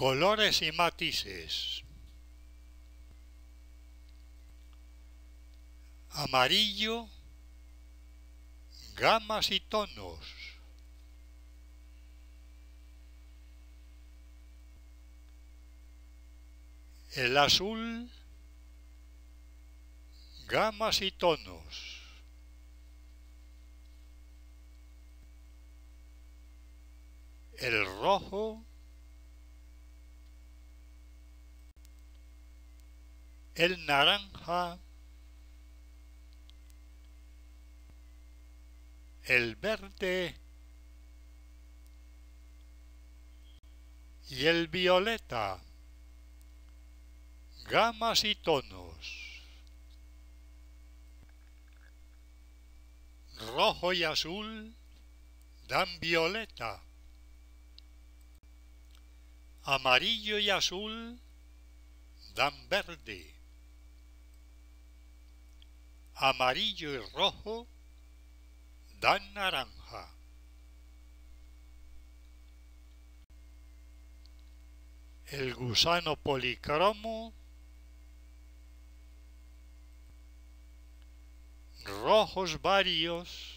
Colores y matices. Amarillo, gamas y tonos. El azul, gamas y tonos. El rojo, el naranja, el verde y el violeta, gamas y tonos, rojo y azul dan violeta, amarillo y azul dan verde amarillo y rojo dan naranja. El gusano policromo rojos varios,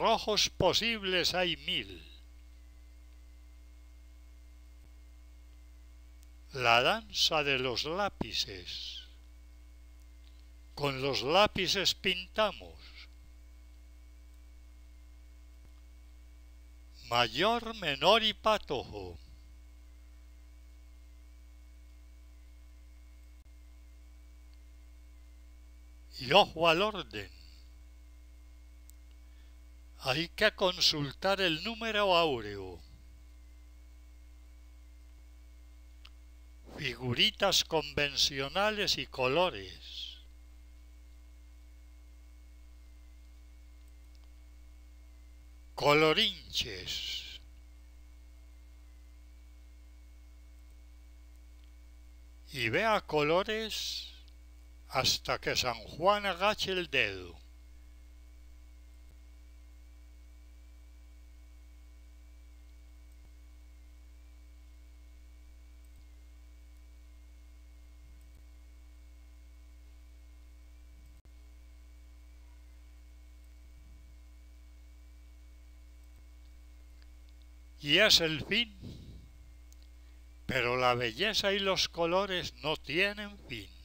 rojos posibles hay mil. la danza de los lápices. Con los lápices pintamos. Mayor, menor y patojo. Y ojo al orden. Hay que consultar el número áureo. figuritas convencionales y colores. Colorinches. Y vea colores hasta que San Juan agache el dedo. y es el fin. Pero la belleza y los colores no tienen fin.